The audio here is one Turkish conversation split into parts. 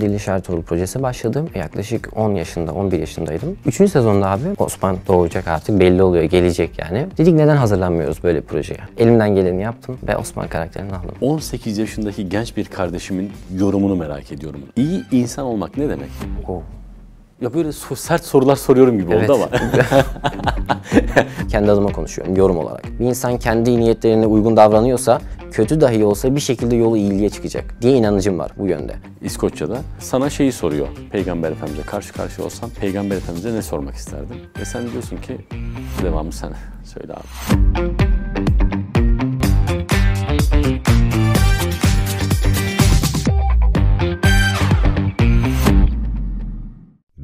Diriliş Ertuğrul projesi başladım. Yaklaşık 10 yaşında, 11 yaşındaydım. 3. sezonda abi Osman doğacak artık belli oluyor, gelecek yani. Dedik neden hazırlanmıyoruz böyle projeye? Elimden geleni yaptım ve Osman karakterini aldım. 18 yaşındaki genç bir kardeşimin yorumunu merak ediyorum. İyi insan olmak ne demek? Oh. Ya böyle sert sorular soruyorum gibi evet. oldu ama. kendi adıma konuşuyorum yorum olarak. Bir insan kendi niyetlerine uygun davranıyorsa kötü dahi olsa bir şekilde yolu iyiliğe çıkacak diye inancım var bu yönde. İskoçya'da sana şeyi soruyor Peygamber Efendimiz'e karşı karşıya olsan Peygamber Efendimiz'e ne sormak isterdin? Ve sen diyorsun ki devamı sen söyle abi.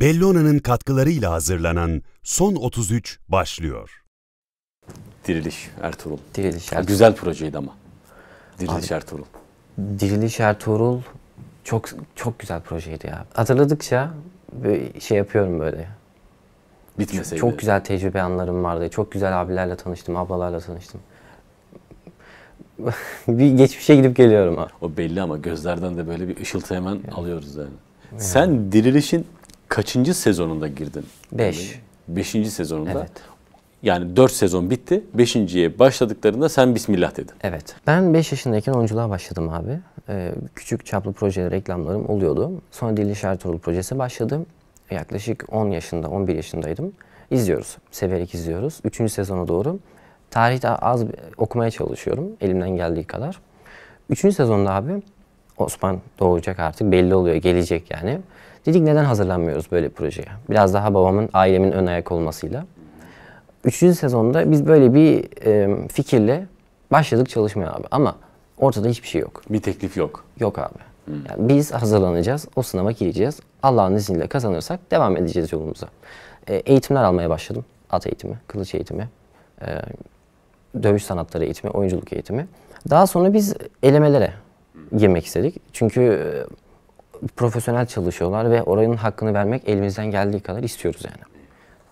Bellona'nın katkılarıyla hazırlanan Son 33 başlıyor. Diriliş Ertuğrul. Diriliş Ertuğrul. Güzel projeydi ama. Diriliş Abi, Ertuğrul. Diriliş Ertuğrul çok çok güzel projeydi ya. Hatırladıkça şey yapıyorum böyle. Bitmeseydi. Çok, güzel tecrübe anlarım vardı. Çok güzel abilerle tanıştım, ablalarla tanıştım. bir geçmişe gidip geliyorum. ha. O belli ama gözlerden de böyle bir ışıltı hemen yani. alıyoruz yani. yani. Sen dirilişin kaçıncı sezonunda girdin? Beş. Beşinci sezonunda. Evet. Yani dört sezon bitti. Beşinciye başladıklarında sen Bismillah dedin. Evet. Ben beş yaşındayken oyunculuğa başladım abi. Ee, küçük çaplı projeler, reklamlarım oluyordu. Sonra Dilli Diriliş Ertuğrul projesi başladı. Yaklaşık 10 yaşında, 11 yaşındaydım. İzliyoruz. Severek izliyoruz. Üçüncü sezona doğru. Tarihte az okumaya çalışıyorum elimden geldiği kadar. Üçüncü sezonda abi Osman doğacak artık belli oluyor gelecek yani. Dedik neden hazırlanmıyoruz böyle projeye? Biraz daha babamın, ailemin ön ayak olmasıyla. Üçüncü sezonda biz böyle bir e, fikirle başladık çalışmaya abi. Ama ortada hiçbir şey yok. Bir teklif yok. Yok abi. Hı. Yani biz hazırlanacağız, o sınava gireceğiz. Allah'ın izniyle kazanırsak devam edeceğiz yolumuza. E, eğitimler almaya başladım. At eğitimi, kılıç eğitimi, e, dövüş sanatları eğitimi, oyunculuk eğitimi. Daha sonra biz elemelere girmek istedik. Çünkü profesyonel çalışıyorlar ve oranın hakkını vermek elimizden geldiği kadar istiyoruz yani.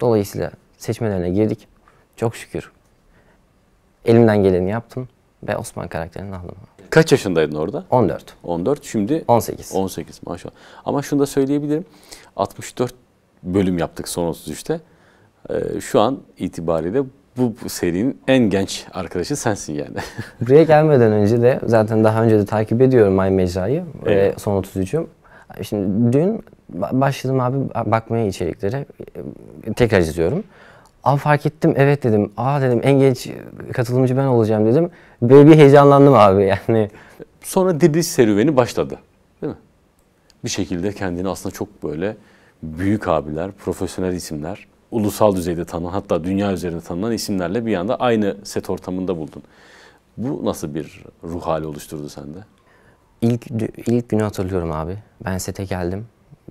Dolayısıyla seçmelerine girdik. Çok şükür elimden geleni yaptım ve Osman karakterini aldım. Kaç yaşındaydın orada? 14. 14. Şimdi 18. 18 maşallah. Ama şunu da söyleyebilirim. 64 bölüm yaptık son 33'te. Ee, şu an itibariyle bu, serinin en genç arkadaşı sensin yani. Buraya gelmeden önce de zaten daha önce de takip ediyorum Ay Mecra'yı. Evet. Ee, son 33'üm. Şimdi dün başladım abi bakmaya içeriklere. Tekrar izliyorum. Abi fark ettim evet dedim. Aa dedim en genç katılımcı ben olacağım dedim. Böyle bir heyecanlandım abi yani. Sonra diriliş serüveni başladı. Değil mi? Bir şekilde kendini aslında çok böyle büyük abiler, profesyonel isimler, ulusal düzeyde tanınan hatta dünya üzerinde tanınan isimlerle bir anda aynı set ortamında buldun. Bu nasıl bir ruh hali oluşturdu sende? İlk, ilk günü hatırlıyorum abi. Ben sete geldim.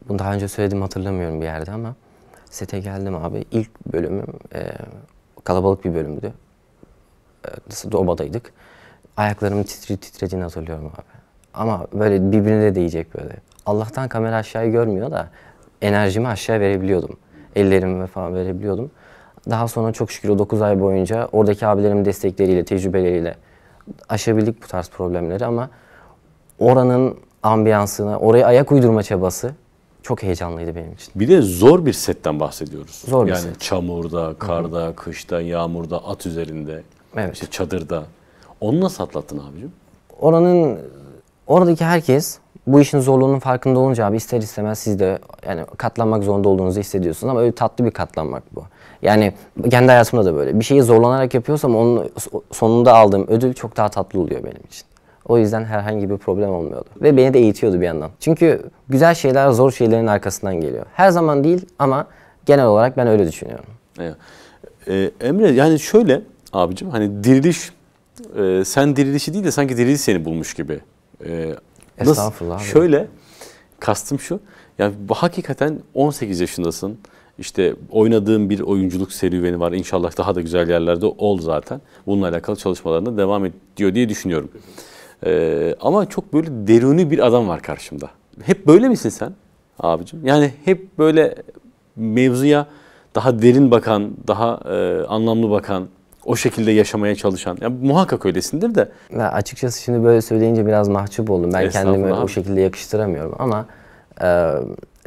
Bunu daha önce söyledim hatırlamıyorum bir yerde ama sete geldim abi. İlk bölümüm e, kalabalık bir bölümdü. E, obadaydık. Ayaklarımın titri, titrediğini hatırlıyorum abi. Ama böyle birbirine değecek böyle. Allah'tan kamera aşağıyı görmüyor da enerjimi aşağı verebiliyordum. Ellerimi falan verebiliyordum. Daha sonra çok şükür o 9 ay boyunca oradaki abilerim destekleriyle, tecrübeleriyle aşabildik bu tarz problemleri ama oranın ambiyansına, oraya ayak uydurma çabası çok heyecanlıydı benim için. Bir de zor bir setten bahsediyoruz. Zor bir yani set. çamurda, karda, Hı-hı. kışta, yağmurda, at üzerinde, evet. işte çadırda. Onu nasıl atlattın abicim? Oranın oradaki herkes bu işin zorluğunun farkında olunca abi ister istemez siz de yani katlanmak zorunda olduğunuzu hissediyorsunuz ama öyle tatlı bir katlanmak bu. Yani kendi hayatımda da böyle. Bir şeyi zorlanarak yapıyorsam onun sonunda aldığım ödül çok daha tatlı oluyor benim için. O yüzden herhangi bir problem olmuyordu. Ve beni de eğitiyordu bir yandan. Çünkü güzel şeyler zor şeylerin arkasından geliyor. Her zaman değil ama genel olarak ben öyle düşünüyorum. Ee, Emre yani şöyle abicim hani diriliş e, sen dirilişi değil de sanki diriliş seni bulmuş gibi. Ee, Estağfurullah. Nasıl? Şöyle kastım şu. Yani hakikaten 18 yaşındasın. İşte oynadığım bir oyunculuk serüveni var. İnşallah daha da güzel yerlerde ol zaten. Bununla alakalı çalışmalarına devam ediyor diye düşünüyorum. Ee, ama çok böyle deruni bir adam var karşımda. Hep böyle misin sen abicim? Yani hep böyle mevzuya daha derin bakan, daha e, anlamlı bakan, o şekilde yaşamaya çalışan. Yani muhakkak öylesindir de. Ya açıkçası şimdi böyle söyleyince biraz mahcup oldum. Ben kendimi o şekilde yakıştıramıyorum ama e,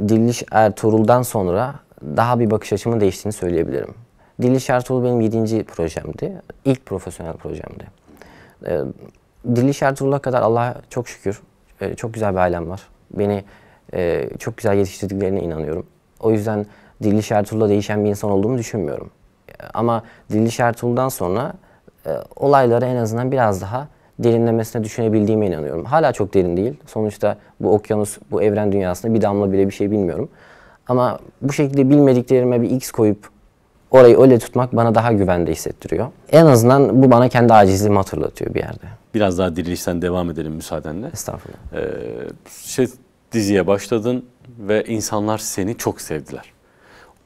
Diliş Ertuğrul'dan sonra daha bir bakış açımı değiştiğini söyleyebilirim. Diliş Ertuğrul benim yedinci projemdi. İlk profesyonel projemdi. E, Dilli Şertuğrul'a kadar Allah'a çok şükür e, çok güzel bir ailem var. Beni e, çok güzel yetiştirdiklerine inanıyorum. O yüzden Dilli Şertuğrul'la değişen bir insan olduğumu düşünmüyorum. Ama Dilli Şertuğrul'dan sonra e, olayları en azından biraz daha derinlemesine düşünebildiğime inanıyorum. Hala çok derin değil. Sonuçta bu okyanus, bu evren dünyasında bir damla bile bir şey bilmiyorum. Ama bu şekilde bilmediklerime bir X koyup orayı öyle tutmak bana daha güvende hissettiriyor. En azından bu bana kendi acizliğimi hatırlatıyor bir yerde. Biraz daha dirilişten devam edelim müsaadenle. Estağfurullah. Ee, şey, diziye başladın ve insanlar seni çok sevdiler.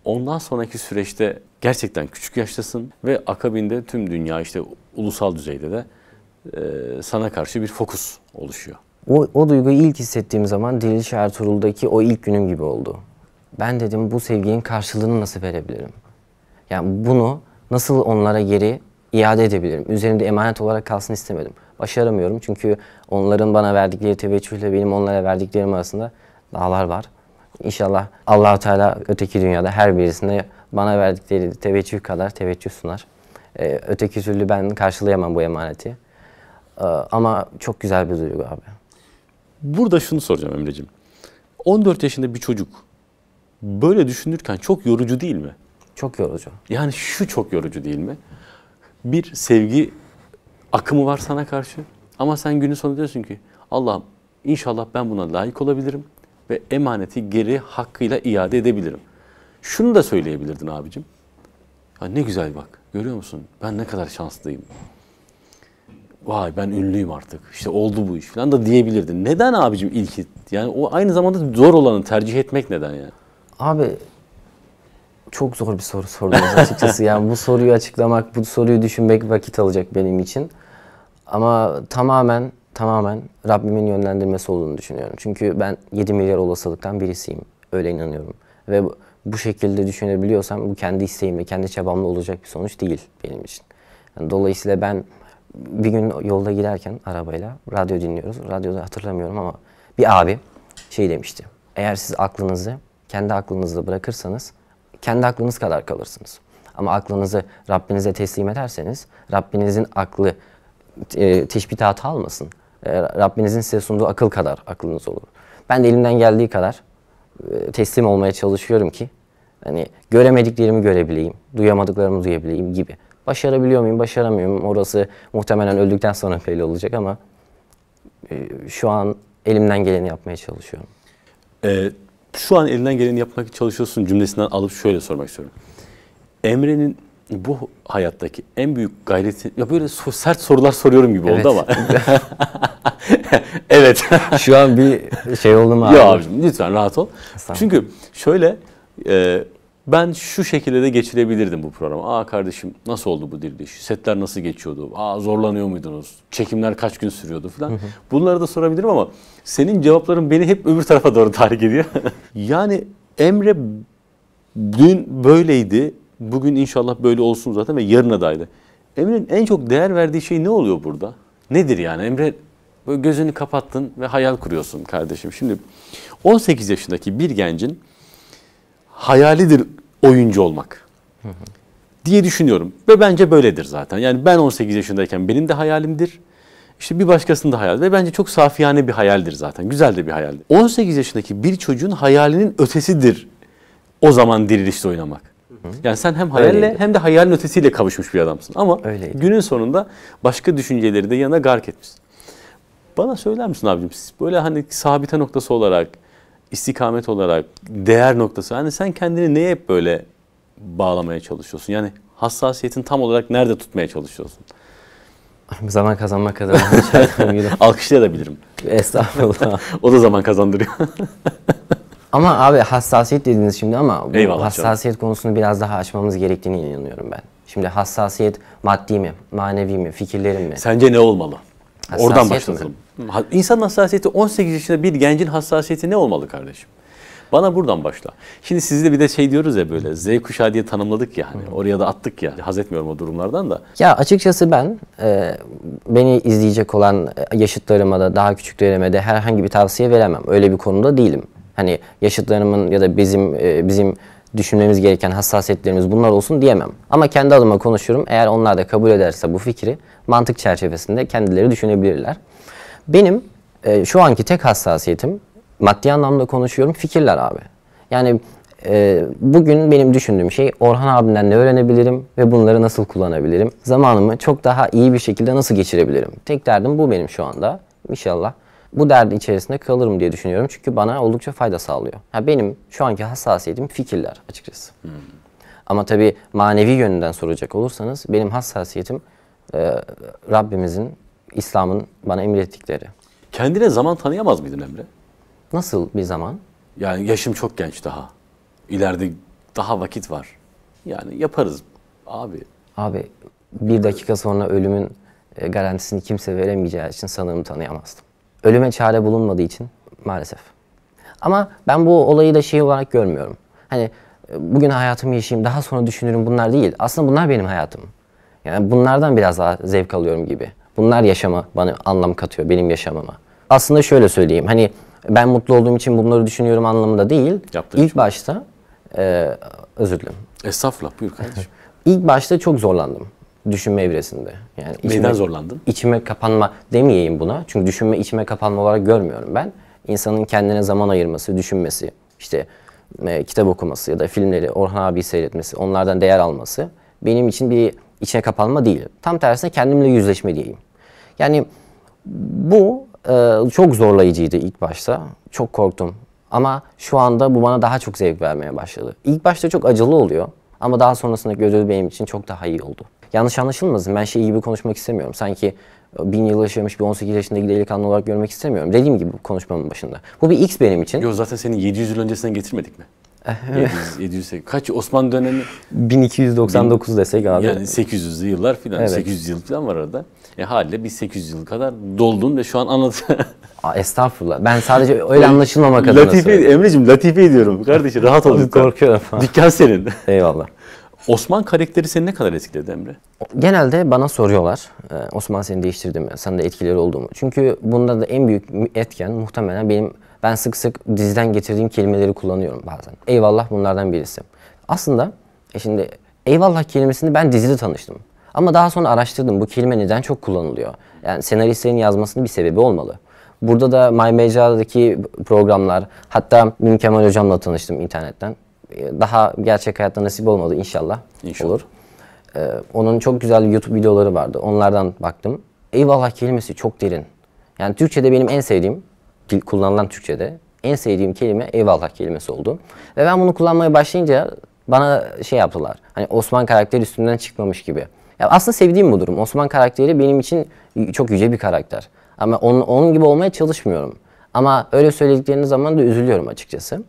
Ondan sonraki süreçte gerçekten küçük yaştasın ve akabinde tüm dünya işte ulusal düzeyde de e, sana karşı bir fokus oluşuyor. O, o duyguyu ilk hissettiğim zaman Diriliş Ertuğrul'daki o ilk günüm gibi oldu. Ben dedim bu sevginin karşılığını nasıl verebilirim? Yani bunu nasıl onlara geri iade edebilirim? Üzerimde emanet olarak kalsın istemedim. Başaramıyorum çünkü onların bana verdikleri teveccühle benim onlara verdiklerim arasında dağlar var. İnşallah Allah Teala öteki dünyada her birisinde bana verdikleri teveccüh kadar teveccüh sunar. Ee, öteki türlü ben karşılayamam bu emaneti. Ee, ama çok güzel bir duygu abi. Burada şunu soracağım Emre'cim. 14 yaşında bir çocuk böyle düşünürken çok yorucu değil mi? Çok yorucu. Yani şu çok yorucu değil mi? Bir sevgi akımı var sana karşı ama sen günün sonunda diyorsun ki Allah'ım inşallah ben buna layık olabilirim ve emaneti geri hakkıyla iade edebilirim. Şunu da söyleyebilirdin abicim. Ya ne güzel bak görüyor musun ben ne kadar şanslıyım. Vay ben ünlüyüm artık işte oldu bu iş falan da diyebilirdin. Neden abicim ilk? Yani o aynı zamanda zor olanı tercih etmek neden yani? Abi çok zor bir soru sordunuz açıkçası. yani bu soruyu açıklamak, bu soruyu düşünmek vakit alacak benim için. Ama tamamen tamamen Rabbimin yönlendirmesi olduğunu düşünüyorum. Çünkü ben 7 milyar olasılıktan birisiyim. Öyle inanıyorum. Ve bu, şekilde düşünebiliyorsam bu kendi isteğimle, kendi çabamla olacak bir sonuç değil benim için. Yani dolayısıyla ben bir gün yolda giderken arabayla radyo dinliyoruz. Radyoda hatırlamıyorum ama bir abi şey demişti. Eğer siz aklınızı kendi aklınızda bırakırsanız kendi aklınız kadar kalırsınız. Ama aklınızı Rabbinize teslim ederseniz Rabbinizin aklı e, teşbihata almasın. E, Rabbinizin size sunduğu akıl kadar aklınız olur. Ben de elimden geldiği kadar e, teslim olmaya çalışıyorum ki hani göremediklerimi görebileyim, duyamadıklarımı duyabileyim gibi. Başarabiliyor muyum, başaramıyor Orası muhtemelen öldükten sonra belli olacak ama e, şu an elimden geleni yapmaya çalışıyorum. Evet şu an elinden geleni yapmak çalışıyorsun cümlesinden alıp şöyle sormak istiyorum. Emre'nin bu hayattaki en büyük gayreti ya böyle sert sorular soruyorum gibi evet. oldu ama. evet. Şu an bir şey oldu mu abi? Ya abicim lütfen rahat ol. Çünkü şöyle e, ben şu şekilde de geçirebilirdim bu programı. Aa kardeşim nasıl oldu bu diriliş? Setler nasıl geçiyordu? Aa zorlanıyor muydunuz? Çekimler kaç gün sürüyordu falan. Bunları da sorabilirim ama senin cevapların beni hep öbür tarafa doğru tahrik ediyor. yani Emre dün böyleydi. Bugün inşallah böyle olsun zaten ve yarına daydı. Emre'nin en çok değer verdiği şey ne oluyor burada? Nedir yani? Emre böyle gözünü kapattın ve hayal kuruyorsun kardeşim. Şimdi 18 yaşındaki bir gencin hayalidir oyuncu olmak hı hı. diye düşünüyorum. Ve bence böyledir zaten. Yani ben 18 yaşındayken benim de hayalimdir. İşte bir başkasının da hayali ve bence çok safiyane bir hayaldir zaten. Güzel de bir hayaldir. 18 yaşındaki bir çocuğun hayalinin ötesidir o zaman dirilişte oynamak. Yani sen hem hayalle Öyleydi. hem de hayalin ötesiyle kavuşmuş bir adamsın. Ama Öyleydi. günün sonunda başka düşünceleri de yanına gark etmişsin. Bana söyler misin abicim siz böyle hani sabite noktası olarak istikamet olarak, değer noktası. Yani sen kendini neye hep böyle bağlamaya çalışıyorsun? Yani hassasiyetin tam olarak nerede tutmaya çalışıyorsun? Zaman kazanmak adına. Alkışlayabilirim. Estağfurullah. o da zaman kazandırıyor. ama abi hassasiyet dediniz şimdi ama bu Eyvallah hassasiyet canım. konusunu biraz daha açmamız gerektiğini inanıyorum ben. Şimdi hassasiyet maddi mi, manevi mi, fikirlerim mi? Sence ne olmalı? Oradan başlayalım. İnsan hassasiyeti 18 yaşında bir gencin hassasiyeti ne olmalı kardeşim? Bana buradan başla. Şimdi sizde bir de şey diyoruz ya böyle Z kuşağı diye tanımladık ya hani oraya da attık ya. Haz etmiyorum o durumlardan da. Ya açıkçası ben e, beni izleyecek olan e, yaşıtlarıma da daha küçüklerime de herhangi bir tavsiye veremem. Öyle bir konuda değilim. Hani yaşıtlarımın ya da bizim e, bizim düşünmemiz gereken hassasiyetlerimiz bunlar olsun diyemem. Ama kendi adıma konuşuyorum. Eğer onlar da kabul ederse bu fikri mantık çerçevesinde kendileri düşünebilirler. Benim e, şu anki tek hassasiyetim maddi anlamda konuşuyorum fikirler abi. Yani e, bugün benim düşündüğüm şey Orhan abimden ne öğrenebilirim ve bunları nasıl kullanabilirim? Zamanımı çok daha iyi bir şekilde nasıl geçirebilirim? Tek derdim bu benim şu anda. İnşallah bu derdi içerisinde kalırım diye düşünüyorum. Çünkü bana oldukça fayda sağlıyor. Ha benim şu anki hassasiyetim fikirler açıkçası. Hmm. Ama tabii manevi yönünden soracak olursanız benim hassasiyetim e, Rabbimizin, İslam'ın bana emrettikleri. Kendine zaman tanıyamaz mıydın Emre? Nasıl bir zaman? Yani yaşım çok genç daha. İleride daha vakit var. Yani yaparız abi. Abi bir dakika sonra ölümün e, garantisini kimse veremeyeceği için sanırım tanıyamazdım ölüme çare bulunmadığı için maalesef. Ama ben bu olayı da şey olarak görmüyorum. Hani e, bugün hayatımı yaşayayım daha sonra düşünürüm bunlar değil. Aslında bunlar benim hayatım. Yani bunlardan biraz daha zevk alıyorum gibi. Bunlar yaşama bana anlam katıyor benim yaşamama. Aslında şöyle söyleyeyim. Hani ben mutlu olduğum için bunları düşünüyorum anlamında değil. Yaptığın İlk için. başta e, özür dilerim. Estağfurullah buyur kardeşim. İlk başta çok zorlandım düşünme evresinde. Yani içime, Neyden zorlandın? İçime kapanma demeyeyim buna. Çünkü düşünme içime kapanma olarak görmüyorum ben. İnsanın kendine zaman ayırması, düşünmesi, işte e, kitap okuması ya da filmleri Orhan abi seyretmesi, onlardan değer alması benim için bir içine kapanma değil. Tam tersine kendimle yüzleşme diyeyim. Yani bu e, çok zorlayıcıydı ilk başta. Çok korktum. Ama şu anda bu bana daha çok zevk vermeye başladı. İlk başta çok acılı oluyor ama daha sonrasında ödül benim için çok daha iyi oldu yanlış anlaşılmasın. Ben şey gibi konuşmak istemiyorum. Sanki e, bin yıl yaşamış bir 18 yaşındaki delikanlı olarak görmek istemiyorum. Dediğim gibi konuşmamın başında. Bu bir X benim için. Yok zaten senin 700 yıl öncesinden getirmedik mi? 700, eh, 700, kaç Osmanlı dönemi? 1299 bin, desek abi. Yani 800'lü yıllar filan. Evet. 800 yıl falan var arada. E haliyle bir 800 yıl kadar doldun ve şu an anlat. estağfurullah. Ben sadece öyle anlaşılmamak adına Latife, Emre'cim latife ediyorum. Kardeşim rahat ol. Korkuyorum. Dükkan senin. Eyvallah. Osman karakteri seni ne kadar etkiledi Emre? Genelde bana soruyorlar. Ee, Osman seni değiştirdi mi? Sana da etkileri oldu mu? Çünkü bunda da en büyük etken muhtemelen benim ben sık sık diziden getirdiğim kelimeleri kullanıyorum bazen. Eyvallah bunlardan birisi. Aslında e şimdi eyvallah kelimesini ben dizide tanıştım. Ama daha sonra araştırdım bu kelime neden çok kullanılıyor. Yani senaristlerin yazmasının bir sebebi olmalı. Burada da My Mecra'daki programlar, hatta Mümkemal Hocam'la tanıştım internetten daha gerçek hayatta nasip olmadı inşallah. İnşallah. Olur. Ee, onun çok güzel YouTube videoları vardı. Onlardan baktım. Eyvallah kelimesi çok derin. Yani Türkçe'de benim en sevdiğim, kullanılan Türkçe'de en sevdiğim kelime eyvallah kelimesi oldu. Ve ben bunu kullanmaya başlayınca bana şey yaptılar. Hani Osman karakteri üstünden çıkmamış gibi. Ya aslında sevdiğim bu durum. Osman karakteri benim için çok yüce bir karakter. Ama onun, onun gibi olmaya çalışmıyorum. Ama öyle söyledikleriniz zaman da üzülüyorum açıkçası.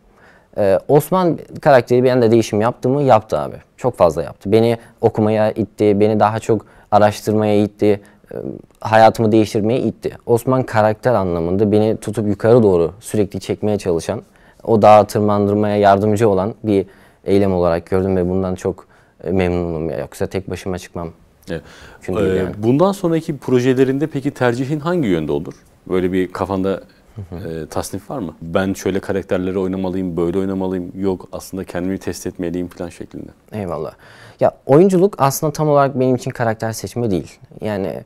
Ee, Osman karakteri bir anda değişim yaptı mı? Yaptı abi. Çok fazla yaptı. Beni okumaya itti, beni daha çok araştırmaya itti, e, hayatımı değiştirmeye itti. Osman karakter anlamında beni tutup yukarı doğru sürekli çekmeye çalışan, o dağa tırmandırmaya yardımcı olan bir eylem olarak gördüm ve bundan çok e, memnunum. Yoksa tek başıma çıkmam. Evet. Ee, yani. Bundan sonraki projelerinde peki tercihin hangi yönde olur? Böyle bir kafanda e, tasnif var mı? Ben şöyle karakterleri oynamalıyım, böyle oynamalıyım. Yok aslında kendimi test etmeliyim falan şeklinde. Eyvallah. Ya oyunculuk aslında tam olarak benim için karakter seçme değil. Yani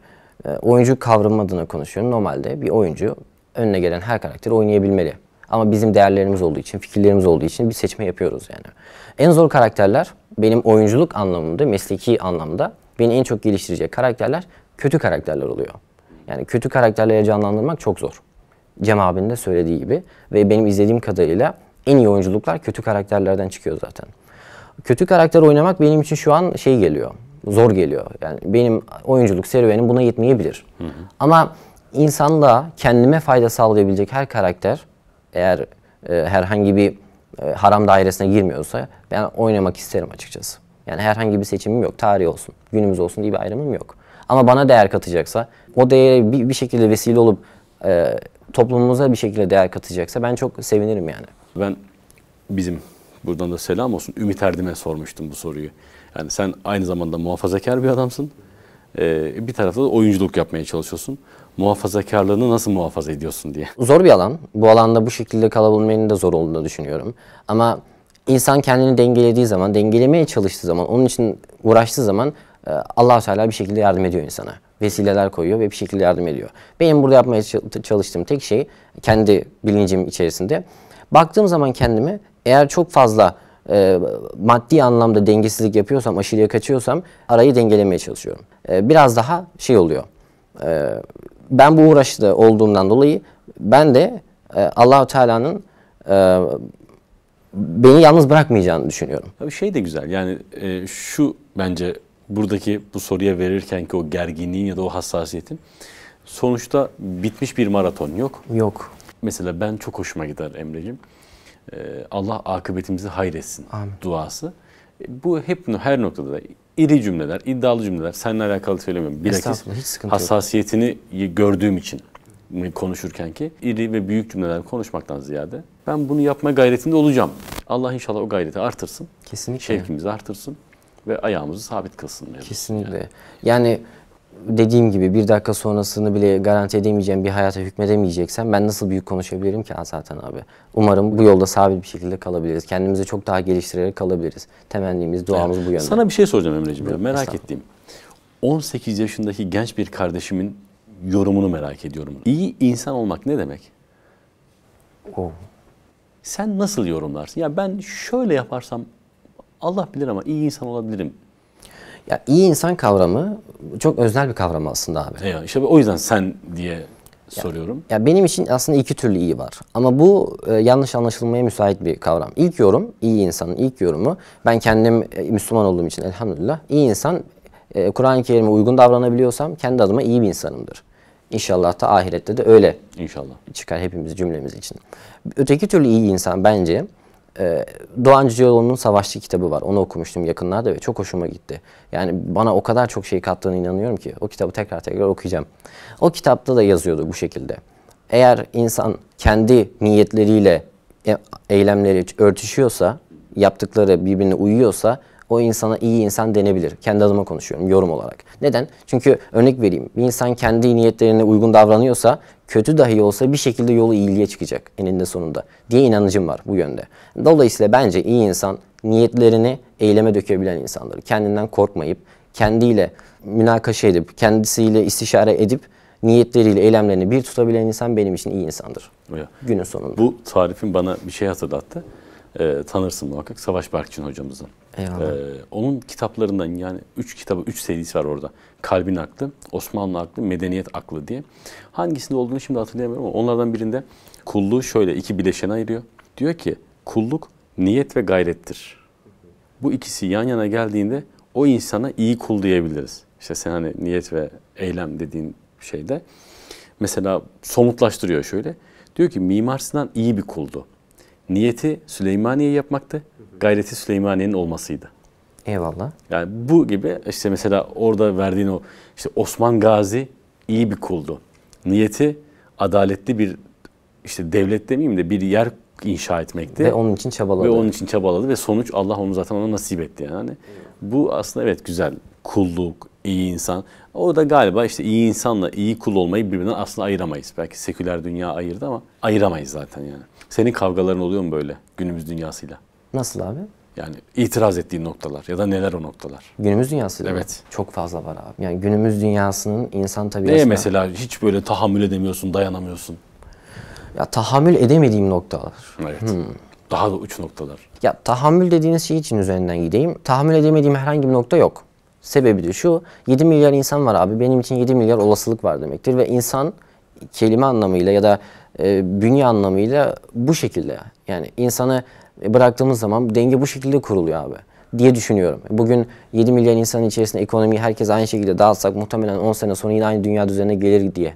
e, oyuncu kavramı adına konuşuyorum. Normalde bir oyuncu önüne gelen her karakteri oynayabilmeli. Ama bizim değerlerimiz olduğu için, fikirlerimiz olduğu için bir seçme yapıyoruz yani. En zor karakterler benim oyunculuk anlamında, mesleki anlamda beni en çok geliştirecek karakterler kötü karakterler oluyor. Yani kötü karakterleri canlandırmak çok zor. Cem abinin de söylediği gibi ve benim izlediğim kadarıyla en iyi oyunculuklar kötü karakterlerden çıkıyor zaten. Kötü karakter oynamak benim için şu an şey geliyor. Zor geliyor. Yani benim oyunculuk serüvenim buna yetmeyebilir. Hı hı. Ama insanlığa kendime fayda sağlayabilecek her karakter eğer e, herhangi bir e, haram dairesine girmiyorsa ben oynamak isterim açıkçası. Yani herhangi bir seçimim yok. Tarih olsun, günümüz olsun diye bir ayrımım yok. Ama bana değer katacaksa, o değere bir, bir şekilde vesile olup e, toplumumuza bir şekilde değer katacaksa ben çok sevinirim yani. Ben bizim buradan da selam olsun Ümit Erdim'e sormuştum bu soruyu. Yani sen aynı zamanda muhafazakar bir adamsın. Ee, bir tarafta da oyunculuk yapmaya çalışıyorsun. Muhafazakarlığını nasıl muhafaza ediyorsun diye. Zor bir alan. Bu alanda bu şekilde kalabilmenin de zor olduğunu düşünüyorum. Ama insan kendini dengelediği zaman, dengelemeye çalıştığı zaman, onun için uğraştığı zaman e, Allah Teala bir şekilde yardım ediyor insana vesileler koyuyor ve bir şekilde yardım ediyor. Benim burada yapmaya çalıştığım tek şey kendi bilincim içerisinde. Baktığım zaman kendimi eğer çok fazla e, maddi anlamda dengesizlik yapıyorsam, aşırıya kaçıyorsam arayı dengelemeye çalışıyorum. E, biraz daha şey oluyor. E, ben bu uğraşta olduğumdan dolayı ben de e, Allahu Teala'nın e, beni yalnız bırakmayacağını düşünüyorum. Tabii şey de güzel yani e, şu bence buradaki bu soruya verirken ki o gerginliğin ya da o hassasiyetin sonuçta bitmiş bir maraton yok. Yok. Mesela ben çok hoşuma gider Emre'cim. Ee, Allah akıbetimizi hayretsin Amin. duası. E, bu hep her noktada da iri cümleler, iddialı cümleler. Seninle alakalı söylemiyorum. Bilakis hassasiyetini yok. gördüğüm için konuşurken ki iri ve büyük cümleler konuşmaktan ziyade ben bunu yapma gayretinde olacağım. Allah inşallah o gayreti artırsın. Kesinlikle. Şevkimizi artırsın ve ayağımızı sabit kılsın. Mevzu. Kesinlikle. Yani. dediğim gibi bir dakika sonrasını bile garanti edemeyeceğim bir hayata hükmedemeyeceksem ben nasıl büyük konuşabilirim ki zaten abi. Umarım bu yolda sabit bir şekilde kalabiliriz. Kendimizi çok daha geliştirerek kalabiliriz. Temennimiz, duamız yani, bu yönde. Sana bir şey soracağım Emre'ciğim ya merak ettiğim. 18 yaşındaki genç bir kardeşimin yorumunu merak ediyorum. İyi insan olmak ne demek? Oh. Sen nasıl yorumlarsın? Ya ben şöyle yaparsam Allah bilir ama iyi insan olabilirim. Ya iyi insan kavramı çok öznel bir kavram aslında abi. Ya işte o yüzden sen diye soruyorum. Ya, benim için aslında iki türlü iyi var. Ama bu e, yanlış anlaşılmaya müsait bir kavram. İlk yorum iyi insanın ilk yorumu. Ben kendim e, Müslüman olduğum için elhamdülillah iyi insan e, Kur'an-ı Kerim'e uygun davranabiliyorsam kendi adıma iyi bir insanımdır. İnşallah da ahirette de öyle. İnşallah. Çıkar hepimiz cümlemiz için. Öteki türlü iyi insan bence ee, Doğan Cüceloğlu'nun Savaşçı kitabı var. Onu okumuştum yakınlarda ve çok hoşuma gitti. Yani bana o kadar çok şey kattığına inanıyorum ki o kitabı tekrar tekrar okuyacağım. O kitapta da yazıyordu bu şekilde. Eğer insan kendi niyetleriyle e, eylemleri örtüşüyorsa, yaptıkları birbirine uyuyorsa o insana iyi insan denebilir. Kendi adıma konuşuyorum yorum olarak. Neden? Çünkü örnek vereyim. Bir insan kendi niyetlerine uygun davranıyorsa kötü dahi olsa bir şekilde yolu iyiliğe çıkacak eninde sonunda diye inancım var bu yönde. Dolayısıyla bence iyi insan niyetlerini eyleme dökebilen insanları kendinden korkmayıp kendiyle münakaşa edip kendisiyle istişare edip niyetleriyle eylemlerini bir tutabilen insan benim için iyi insandır. Ya. Günün sonunda. Bu tarifin bana bir şey hatırlattı e, tanırsın muhakkak Savaş Barkçın hocamızı. E, ee, onun kitaplarından yani 3 kitabı, 3 serisi var orada. Kalbin Aklı, Osmanlı Aklı, Medeniyet Aklı diye. Hangisinde olduğunu şimdi hatırlayamıyorum ama onlardan birinde kulluğu şöyle iki bileşene ayırıyor. Diyor ki kulluk niyet ve gayrettir. Bu ikisi yan yana geldiğinde o insana iyi kul diyebiliriz. İşte sen hani niyet ve eylem dediğin şeyde mesela somutlaştırıyor şöyle. Diyor ki Mimar Sinan iyi bir kuldu. Niyeti Süleymaniye yapmaktı. Gayreti Süleymaniye'nin olmasıydı. Eyvallah. Yani bu gibi işte mesela orada verdiğin o işte Osman Gazi iyi bir kuldu. Niyeti adaletli bir işte devlet demeyeyim de bir yer inşa etmekti. Ve onun için çabaladı. Ve onun için çabaladı ve sonuç Allah onu zaten ona nasip etti yani. Bu aslında evet güzel kulluk, iyi insan. O da galiba işte iyi insanla iyi kul olmayı birbirinden aslında ayıramayız. Belki seküler dünya ayırdı ama ayıramayız zaten yani. Senin kavgaların oluyor mu böyle günümüz dünyasıyla? Nasıl abi? Yani itiraz ettiğin noktalar ya da neler o noktalar? Günümüz dünyası Evet. Mi? Çok fazla var abi. Yani günümüz dünyasının insan tabiatına... Neye mesela hiç böyle tahammül edemiyorsun, dayanamıyorsun? Ya tahammül edemediğim noktalar. Evet. Hmm. Daha da uç noktalar. Ya tahammül dediğiniz şey için üzerinden gideyim. Tahammül edemediğim herhangi bir nokta yok. Sebebi de şu, 7 milyar insan var abi, benim için 7 milyar olasılık var demektir ve insan kelime anlamıyla ya da e, bünye anlamıyla bu şekilde yani insanı bıraktığımız zaman denge bu şekilde kuruluyor abi diye düşünüyorum. Bugün 7 milyar insanın içerisinde ekonomiyi herkes aynı şekilde dağıtsak muhtemelen 10 sene sonra yine aynı dünya düzenine gelir diye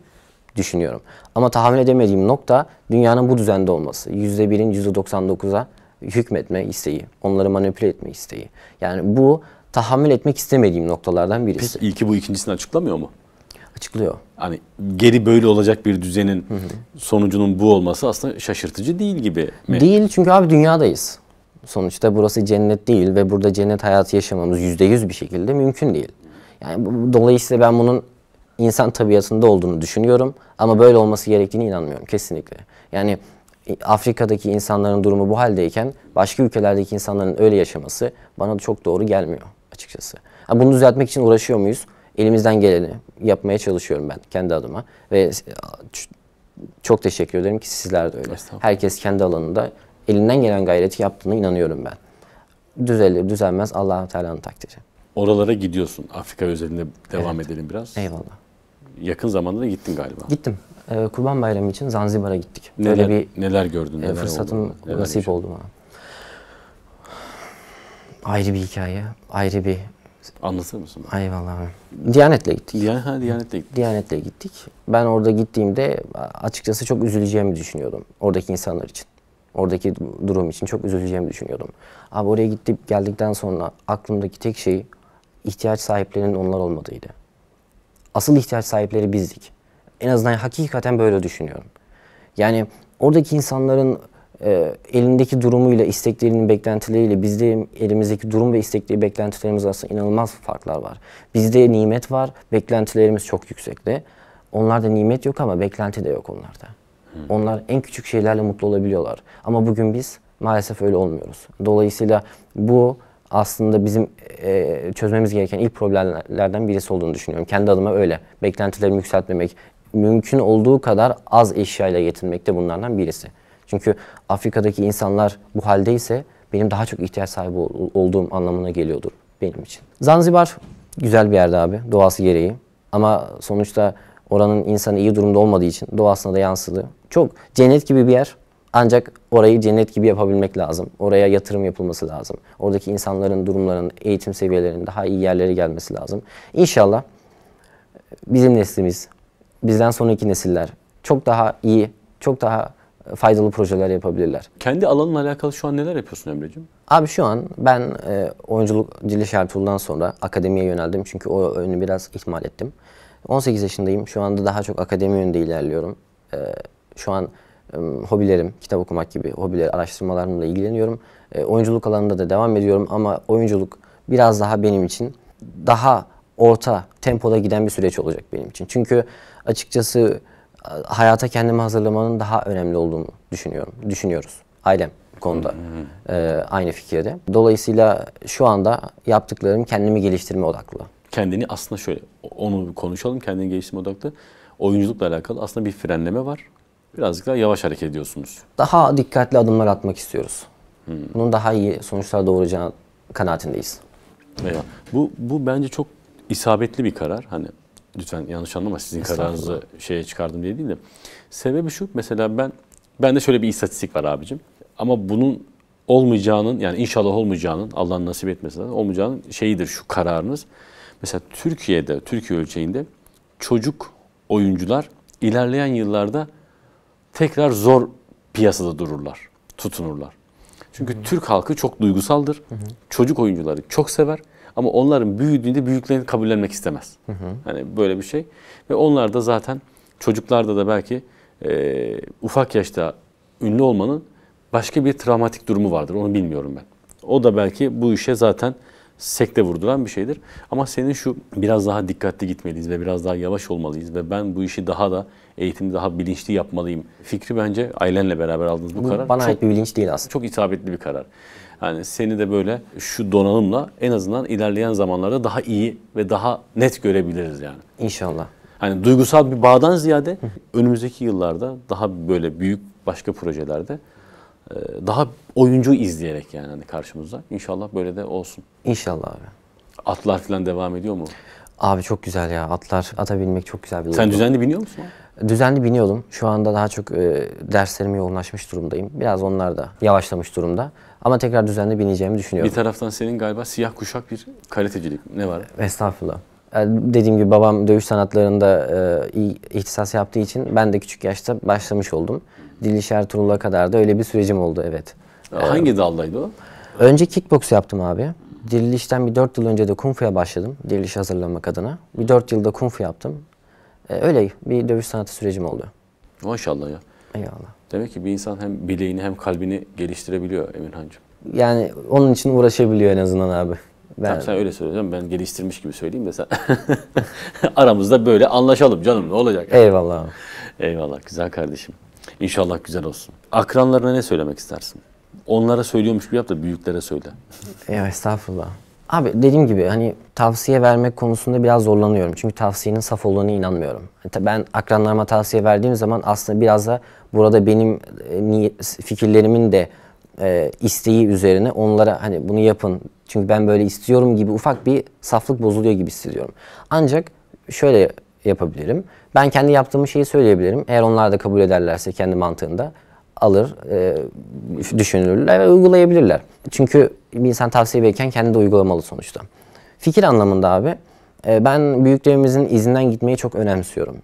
düşünüyorum. Ama tahmin edemediğim nokta dünyanın bu düzende olması. %1'in %99'a hükmetme isteği, onları manipüle etme isteği. Yani bu tahammül etmek istemediğim noktalardan birisi. Peki iyi ki bu ikincisini açıklamıyor mu? Açıklıyor. Hani geri böyle olacak bir düzenin hı hı. sonucunun bu olması aslında şaşırtıcı değil gibi mi? Değil çünkü abi dünyadayız. Sonuçta burası cennet değil ve burada cennet hayatı yaşamamız yüzde yüz bir şekilde mümkün değil. Yani dolayısıyla ben bunun insan tabiatında olduğunu düşünüyorum ama böyle olması gerektiğini inanmıyorum kesinlikle. Yani e, Afrika'daki insanların durumu bu haldeyken başka ülkelerdeki insanların öyle yaşaması bana çok doğru gelmiyor açıkçası. Ha, bunu düzeltmek için uğraşıyor muyuz? Elimizden geleni yapmaya çalışıyorum ben kendi adıma. Ve çok teşekkür ederim ki sizler de öyle. Herkes kendi alanında elinden gelen gayreti yaptığını inanıyorum ben. Düzelir, düzelmez allah Teala'nın takdiri. Oralara gidiyorsun. Afrika özelinde devam evet. edelim biraz. Eyvallah. Yakın zamanda da gittin galiba. Gittim. Ee, Kurban Bayramı için Zanzibar'a gittik. Neler, Böyle bir neler gördün? Neler e, fırsatım oldu, neler nasip yaşadın? oldu bana ayrı bir hikaye, ayrı bir... Anlatır mısın? Bana? Eyvallah Diyanetle gittik. Diyanet, ha, Diyanetle gittik. Diyanetle gittik. Ben orada gittiğimde açıkçası çok üzüleceğimi düşünüyordum. Oradaki insanlar için. Oradaki durum için çok üzüleceğimi düşünüyordum. Abi oraya gittik geldikten sonra aklımdaki tek şey ihtiyaç sahiplerinin onlar olmadığıydı. Asıl ihtiyaç sahipleri bizdik. En azından hakikaten böyle düşünüyorum. Yani oradaki insanların e, elindeki durumuyla, isteklerinin beklentileriyle bizde elimizdeki durum ve istekleri beklentilerimiz arasında inanılmaz farklar var. Bizde nimet var, beklentilerimiz çok yüksekte. Onlarda nimet yok ama beklenti de yok onlarda. Hmm. Onlar en küçük şeylerle mutlu olabiliyorlar. Ama bugün biz maalesef öyle olmuyoruz. Dolayısıyla bu aslında bizim e, çözmemiz gereken ilk problemlerden birisi olduğunu düşünüyorum. Kendi adıma öyle. Beklentilerimi yükseltmemek, mümkün olduğu kadar az eşyayla yetinmek de bunlardan birisi. Çünkü Afrika'daki insanlar bu haldeyse benim daha çok ihtiyaç sahibi olduğum anlamına geliyordur benim için. Zanzibar güzel bir yerde abi doğası gereği. Ama sonuçta oranın insanı iyi durumda olmadığı için doğasına da yansıdı. Çok cennet gibi bir yer ancak orayı cennet gibi yapabilmek lazım. Oraya yatırım yapılması lazım. Oradaki insanların durumlarının, eğitim seviyelerinin daha iyi yerlere gelmesi lazım. İnşallah bizim neslimiz, bizden sonraki nesiller çok daha iyi, çok daha faydalı projeler yapabilirler. Kendi alanınla alakalı şu an neler yapıyorsun Emre'cim? Abi şu an ben e, oyunculuk Cili Şertuğ'dan sonra akademiye yöneldim. Çünkü o önü biraz ihmal ettim. 18 yaşındayım. Şu anda daha çok akademi yönünde ilerliyorum. E, şu an e, hobilerim, kitap okumak gibi hobiler, araştırmalarımla ilgileniyorum. E, oyunculuk alanında da devam ediyorum ama oyunculuk biraz daha benim için daha orta tempoda giden bir süreç olacak benim için. Çünkü açıkçası hayata kendimi hazırlamanın daha önemli olduğunu düşünüyorum. Düşünüyoruz. Ailem konuda e, aynı fikirde. Dolayısıyla şu anda yaptıklarım kendimi geliştirme odaklı. Kendini aslında şöyle onu konuşalım kendini geliştirme odaklı. Oyunculukla alakalı aslında bir frenleme var. Birazcık daha yavaş hareket ediyorsunuz. Daha dikkatli adımlar atmak istiyoruz. Hmm. Bunun daha iyi sonuçlar doğuracağı kanaatindeyiz. Eyvallah. Bu bu bence çok isabetli bir karar. Hani lütfen yanlış anlama sizin kararınızı şeye çıkardım diye değil de. Sebebi şu mesela ben ben de şöyle bir istatistik var abicim. Ama bunun olmayacağının yani inşallah olmayacağının Allah'ın nasip etmesine olmayacağının şeyidir şu kararınız. Mesela Türkiye'de, Türkiye ölçeğinde çocuk oyuncular ilerleyen yıllarda tekrar zor piyasada dururlar, tutunurlar. Çünkü hı hı. Türk halkı çok duygusaldır. Hı hı. Çocuk oyuncuları çok sever. Ama onların büyüdüğünde büyüklerini kabullenmek istemez. Hı hı. Hani böyle bir şey. Ve onlar da zaten çocuklarda da belki e, ufak yaşta ünlü olmanın başka bir travmatik durumu vardır. Onu bilmiyorum ben. O da belki bu işe zaten sekte vurduran bir şeydir. Ama senin şu biraz daha dikkatli gitmeliyiz ve biraz daha yavaş olmalıyız ve ben bu işi daha da eğitimi daha bilinçli yapmalıyım. Fikri bence ailenle beraber aldığınız bu, bu karar. Bana çok, ait bir bilinç değil aslında. Çok isabetli bir karar. Hani seni de böyle şu donanımla en azından ilerleyen zamanlarda daha iyi ve daha net görebiliriz yani. İnşallah. Hani duygusal bir bağdan ziyade önümüzdeki yıllarda daha böyle büyük başka projelerde e, daha oyuncu izleyerek yani hani karşımızda. İnşallah böyle de olsun. İnşallah abi. Atlar falan devam ediyor mu? Abi çok güzel ya. Atlar atabilmek çok güzel bir Sen yolculuk. düzenli biniyor musun? Düzenli biniyordum. Şu anda daha çok e, derslerime yoğunlaşmış durumdayım. Biraz onlar da yavaşlamış durumda. Ama tekrar düzenli bineceğimi düşünüyorum. Bir taraftan senin galiba siyah kuşak bir kalitecilik Ne var? Estağfurullah. E, dediğim gibi babam dövüş sanatlarında e, ihtisas yaptığı için ben de küçük yaşta başlamış oldum. Diliş Ertuğrul'a kadar da öyle bir sürecim oldu evet. E, hangi daldaydı o? Önce kickbox yaptım abi. Dirilişten bir 4 yıl önce de kung fu'ya başladım. Diriliş hazırlanmak adına. Bir 4 yılda kung fu yaptım. E, öyle bir dövüş sanatı sürecim oldu. Maşallah ya. Eyvallah. Demek ki bir insan hem bileğini hem kalbini geliştirebiliyor Emirhan'cığım. Yani onun için uğraşabiliyor en azından abi. Ben... Tamam sen öyle söyleyeceğim Ben geliştirmiş gibi söyleyeyim de sen. Aramızda böyle anlaşalım canım ne olacak? Eyvallah. Eyvallah güzel kardeşim. İnşallah güzel olsun. Akranlarına ne söylemek istersin? Onlara söylüyormuş gibi yap da büyüklere söyle. Ya estağfurullah. Abi dediğim gibi hani tavsiye vermek konusunda biraz zorlanıyorum. Çünkü tavsiyenin saf olduğuna inanmıyorum. E, ben akranlarıma tavsiye verdiğim zaman aslında biraz da burada benim e, fikirlerimin de e, isteği üzerine onlara hani bunu yapın çünkü ben böyle istiyorum gibi ufak bir saflık bozuluyor gibi hissediyorum. Ancak şöyle yapabilirim. Ben kendi yaptığım şeyi söyleyebilirim. Eğer onlar da kabul ederlerse kendi mantığında alır, e, düşünürler ve uygulayabilirler. Çünkü bir insan tavsiye verirken kendi de uygulamalı sonuçta. Fikir anlamında abi, e, ben büyüklerimizin izinden gitmeyi çok önemsiyorum.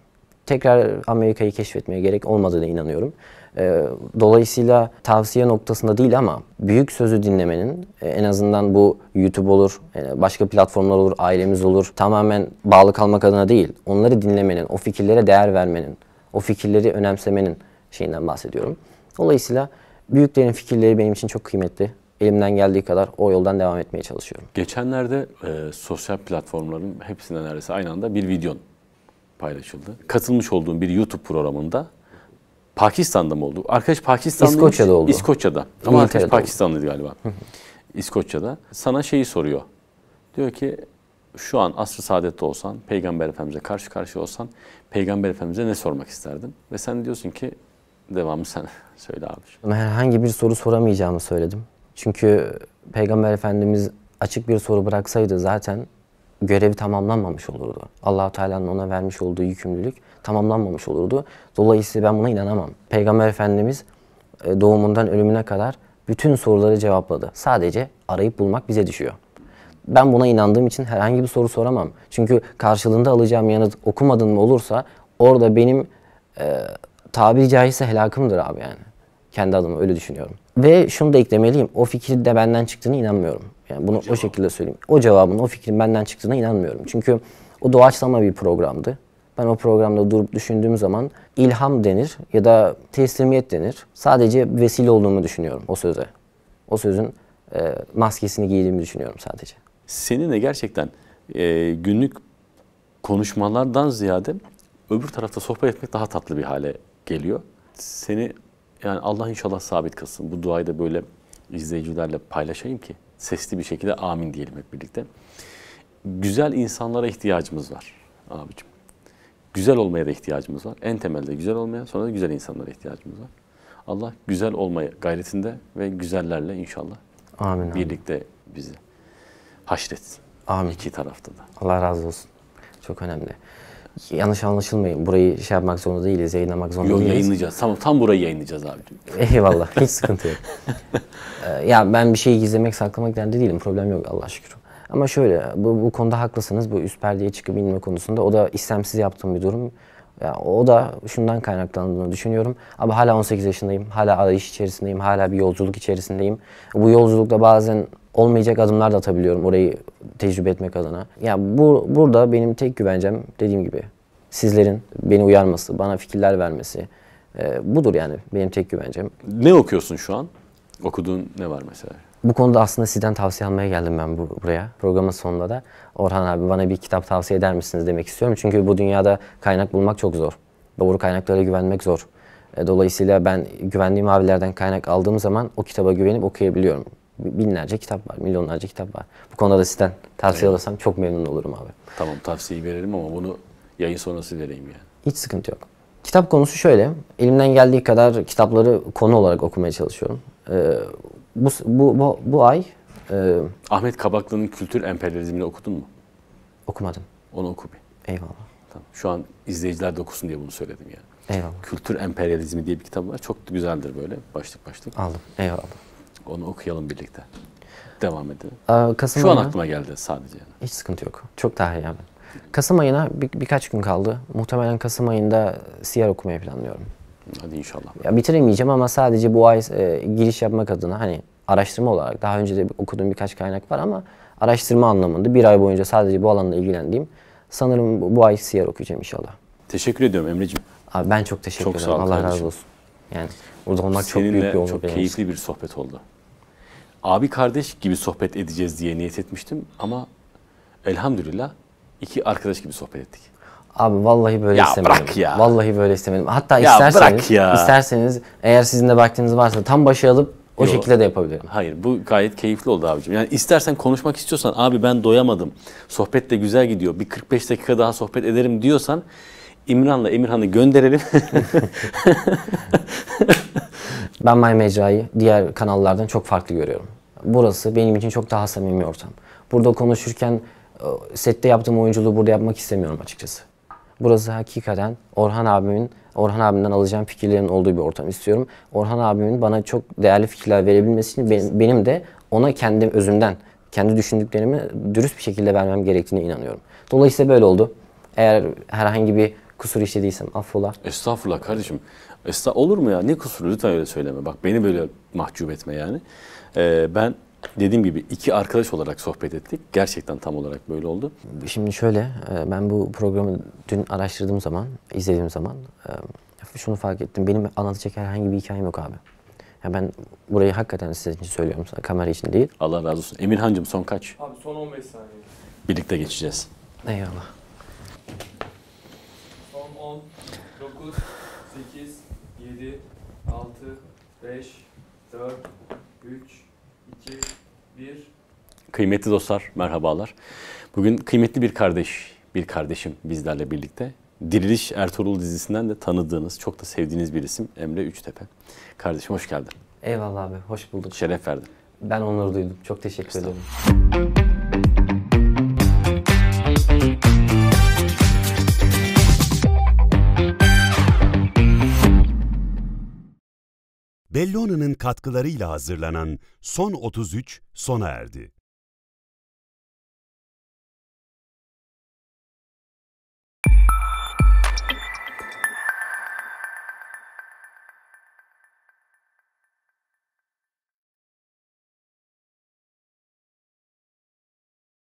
Tekrar Amerika'yı keşfetmeye gerek olmadığına inanıyorum. E, dolayısıyla tavsiye noktasında değil ama büyük sözü dinlemenin e, en azından bu YouTube olur, e, başka platformlar olur, ailemiz olur. Tamamen bağlı kalmak adına değil, onları dinlemenin, o fikirlere değer vermenin, o fikirleri önemsemenin şeyinden bahsediyorum. Dolayısıyla büyüklerin fikirleri benim için çok kıymetli. Elimden geldiği kadar o yoldan devam etmeye çalışıyorum. Geçenlerde e, sosyal platformların hepsinden neredeyse aynı anda bir videon paylaşıldı. Katılmış olduğum bir YouTube programında Pakistan'da mı oldu? Arkadaş Pakistan'da. İskoçya'da oldu. İskoçya'da. Ama arkadaş Pakistanlıydı galiba. İskoçya'da. Sana şeyi soruyor. Diyor ki şu an asr-ı saadette olsan, Peygamber Efendimiz'e karşı karşıya olsan, Peygamber Efendimiz'e ne sormak isterdin? Ve sen diyorsun ki devamı sen söyle abi. Herhangi bir soru soramayacağımı söyledim. Çünkü Peygamber Efendimiz açık bir soru bıraksaydı zaten görevi tamamlanmamış olurdu. Allahu Teala'nın ona vermiş olduğu yükümlülük tamamlanmamış olurdu. Dolayısıyla ben buna inanamam. Peygamber Efendimiz e, doğumundan ölümüne kadar bütün soruları cevapladı. Sadece arayıp bulmak bize düşüyor. Ben buna inandığım için herhangi bir soru soramam. Çünkü karşılığında alacağım yanıt okumadın mı olursa orada benim e, tabiri caizse helakımdır abi yani. Kendi adıma öyle düşünüyorum. Ve şunu da eklemeliyim. O fikir de benden çıktığına inanmıyorum. Yani bunu o, o şekilde söyleyeyim. O cevabın, o fikrin benden çıktığına inanmıyorum. Çünkü o doğaçlama bir programdı. Ben o programda durup düşündüğüm zaman ilham denir ya da teslimiyet denir. Sadece vesile olduğumu düşünüyorum o söze. O sözün e, maskesini giydiğimi düşünüyorum sadece. senin de gerçekten e, günlük konuşmalardan ziyade öbür tarafta sohbet etmek daha tatlı bir hale geliyor. Seni yani Allah inşallah sabit kılsın. Bu duayı da böyle izleyicilerle paylaşayım ki sesli bir şekilde amin diyelim hep birlikte. Güzel insanlara ihtiyacımız var abicim. Güzel olmaya da ihtiyacımız var. En temelde güzel olmaya sonra da güzel insanlara ihtiyacımız var. Allah güzel olmaya gayretinde ve güzellerle inşallah amin, birlikte amin. bizi haşretsin. Amin. İki tarafta da. Allah razı olsun. Çok önemli yanlış anlaşılmayın. Burayı şey yapmak zorunda değiliz, yayınlamak zorunda Yok, değiliz. yayınlayacağız. Tam, tam burayı yayınlayacağız abi. Eyvallah. Hiç sıkıntı yok. ee, ya ben bir şeyi gizlemek, saklamak derdi değilim. Problem yok Allah şükür. Ama şöyle, bu, bu konuda haklısınız. Bu üst perdeye çıkıp inme konusunda. O da istemsiz yaptığım bir durum. Ya o da şundan kaynaklandığını düşünüyorum. Ama hala 18 yaşındayım. Hala arayış içerisindeyim. Hala bir yolculuk içerisindeyim. Bu yolculukta bazen olmayacak adımlar da atabiliyorum orayı tecrübe etmek adına. Yani bu burada benim tek güvencem dediğim gibi sizlerin beni uyarması, bana fikirler vermesi. E, budur yani benim tek güvencem. Ne okuyorsun şu an? Okuduğun ne var mesela? bu konuda aslında sizden tavsiye almaya geldim ben buraya. Programın sonunda da Orhan abi bana bir kitap tavsiye eder misiniz demek istiyorum. Çünkü bu dünyada kaynak bulmak çok zor. Doğru kaynaklara güvenmek zor. E, dolayısıyla ben güvendiğim abilerden kaynak aldığım zaman o kitaba güvenip okuyabiliyorum. Binlerce kitap var, milyonlarca kitap var. Bu konuda da sizden tavsiye evet. alırsam çok memnun olurum abi. Tamam tavsiyeyi verelim ama bunu yayın sonrası vereyim yani. Hiç sıkıntı yok. Kitap konusu şöyle. Elimden geldiği kadar kitapları konu olarak okumaya çalışıyorum. Ee, bu, bu, bu, bu ay... E, Ahmet Kabaklı'nın Kültür Emperyalizmini okudun mu? Okumadım. Onu oku bir. Eyvallah. Tamam. Şu an izleyiciler de okusun diye bunu söyledim yani. Eyvallah. Kültür Emperyalizmi diye bir kitap var. Çok güzeldir böyle başlık başlık. Aldım. Eyvallah. Onu okuyalım birlikte. Devam edelim. Ee, Kasım Şu ayına, an aklıma geldi sadece. Yani. Hiç sıkıntı yok. Çok daha iyi yani. Kasım ayına bir, birkaç gün kaldı. Muhtemelen Kasım ayında siyer okumayı planlıyorum. Hadi inşallah. Ya bitiremeyeceğim ama sadece bu ay e, giriş yapmak adına hani araştırma olarak daha önce de okuduğum birkaç kaynak var ama araştırma anlamında bir ay boyunca sadece bu alanla ilgilendiğim sanırım bu, bu ay siyer okuyacağım inşallah. Teşekkür ediyorum Emre'ciğim. Abi ben çok teşekkür çok ederim. Allah razı olsun. Yani burada olmak Seninle çok büyük bir onur çok keyifli için. bir sohbet oldu. Abi kardeş gibi sohbet edeceğiz diye niyet etmiştim ama elhamdülillah iki arkadaş gibi sohbet ettik. Abi vallahi böyle ya istemedim. Bırak ya. Vallahi böyle istemedim. Hatta ya isterseniz ya. isterseniz eğer sizin de vaktiniz varsa tam başı alıp o Yo, şekilde de yapabilirim. Hayır bu gayet keyifli oldu abicim. Yani istersen konuşmak istiyorsan abi ben doyamadım. Sohbet de güzel gidiyor. Bir 45 dakika daha sohbet ederim diyorsan İmran'la Emirhan'ı gönderelim. ben My Mecra'yı diğer kanallardan çok farklı görüyorum. Burası benim için çok daha samimi ortam. Burada konuşurken e, sette yaptığım oyunculuğu burada yapmak istemiyorum açıkçası. Burası hakikaten Orhan abimin, Orhan abimden alacağım fikirlerin olduğu bir ortam istiyorum. Orhan abimin bana çok değerli fikirler verebilmesini benim, benim de ona kendim özümden, kendi düşündüklerimi dürüst bir şekilde vermem gerektiğine inanıyorum. Dolayısıyla böyle oldu. Eğer herhangi bir kusur işlediysem affola. Estağfurullah kardeşim. Estağ olur mu ya? Ne kusuru? Lütfen öyle söyleme. Bak beni böyle mahcup etme yani. Ee, ben dediğim gibi iki arkadaş olarak sohbet ettik. Gerçekten tam olarak böyle oldu. Şimdi şöyle, e, ben bu programı dün araştırdığım zaman, izlediğim zaman e, şunu fark ettim. Benim anlatacak herhangi bir hikayem yok abi. Ya ben burayı hakikaten sizin için söylüyorum, kamera için değil. Allah razı olsun. Emirhan'cığım son kaç? Abi son 15 saniye. Birlikte geçeceğiz. Eyvallah. Son 10, 9, 8, 7, 6, 5, 4, 3, 2, Kıymetli dostlar, merhabalar. Bugün kıymetli bir kardeş, bir kardeşim bizlerle birlikte. Diriliş Ertuğrul dizisinden de tanıdığınız, çok da sevdiğiniz bir isim Emre Üçtepe. Kardeşim hoş geldin. Eyvallah abi, hoş bulduk. Şeref verdin. Ben onları duydum. Çok teşekkür ederim. Bellona'nın katkılarıyla hazırlanan Son 33 sona erdi.